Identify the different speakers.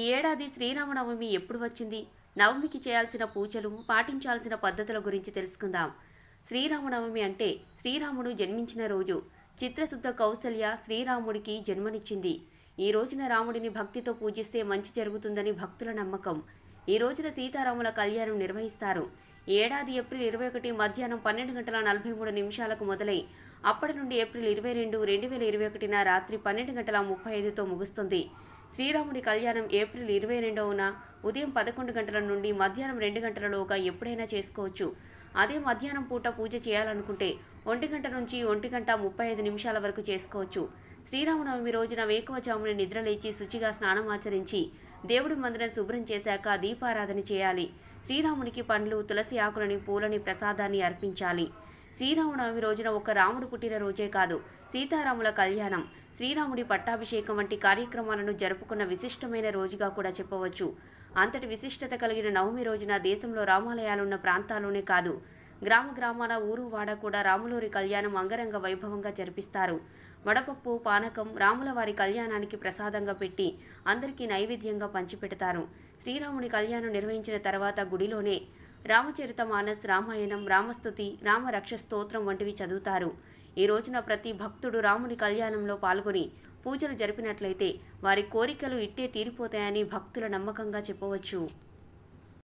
Speaker 1: ఈ ఏడాది శ్రీరామనవమి ఎప్పుడు వచ్చింది నవమికి చేయాల్సిన పూజలు పాటించాల్సిన పద్ధతుల గురించి తెలుసుకుందాం శ్రీరామనవమి అంటే శ్రీరాముడు జన్మించిన రోజు చిత్రశుద్ధ కౌసల్య శ్రీరాముడికి జన్మనిచ్చింది ఈ రోజున రాముడిని భక్తితో పూజిస్తే మంచి జరుగుతుందని భక్తుల నమ్మకం ఈ రోజున సీతారాముల కళ్యాణం నిర్వహిస్తారు ఏడాది ఏప్రిల్ ఇరవై ఒకటి మధ్యాహ్నం పన్నెండు గంటల నలభై మూడు నిమిషాలకు మొదలై అప్పటి నుండి ఏప్రిల్ ఇరవై రెండు రెండు వేల ఇరవై ఒకటిన రాత్రి పన్నెండు గంటల ముప్పై ఐదుతో ముగుస్తుంది శ్రీరాముడి కళ్యాణం ఏప్రిల్ ఇరవై రెండవన ఉదయం పదకొండు గంటల నుండి మధ్యాహ్నం రెండు గంటలలోగా ఎప్పుడైనా చేసుకోవచ్చు అదే మధ్యాహ్నం పూట పూజ చేయాలనుకుంటే ఒంటి గంట నుంచి ఒంటి గంట ముప్పై ఐదు నిమిషాల వరకు చేసుకోవచ్చు శ్రీరామనవమి రోజున వేకువజామున నిద్రలేచి శుచిగా స్నానం ఆచరించి దేవుడి మందిరం శుభ్రం చేశాక దీపారాధన చేయాలి శ్రీరామునికి పండ్లు తులసి ఆకులని పూలని ప్రసాదాన్ని అర్పించాలి శ్రీరామనవమి రోజున ఒక రాముడు పుట్టిన రోజే కాదు సీతారాముల కళ్యాణం శ్రీరాముడి పట్టాభిషేకం వంటి కార్యక్రమాలను జరుపుకున్న విశిష్టమైన రోజుగా కూడా చెప్పవచ్చు అంతటి విశిష్టత కలిగిన నవమి రోజున దేశంలో రామాలయాలున్న ప్రాంతాల్లోనే కాదు గ్రామ గ్రామాల ఊరు వాడ కూడా రాములూరి కళ్యాణం అంగరంగ వైభవంగా జరిపిస్తారు వడపప్పు పానకం రాముల వారి కళ్యాణానికి ప్రసాదంగా పెట్టి అందరికీ నైవేద్యంగా పంచిపెడతారు శ్రీరాముడి కళ్యాణం నిర్వహించిన తర్వాత గుడిలోనే రామచరిత మానస్ రామాయణం రామస్తుతి రామరక్ష స్తోత్రం వంటివి చదువుతారు ఈ రోజున ప్రతి భక్తుడు రాముని కళ్యాణంలో పాల్గొని పూజలు జరిపినట్లయితే వారి కోరికలు ఇట్టే తీరిపోతాయని భక్తుల నమ్మకంగా చెప్పవచ్చు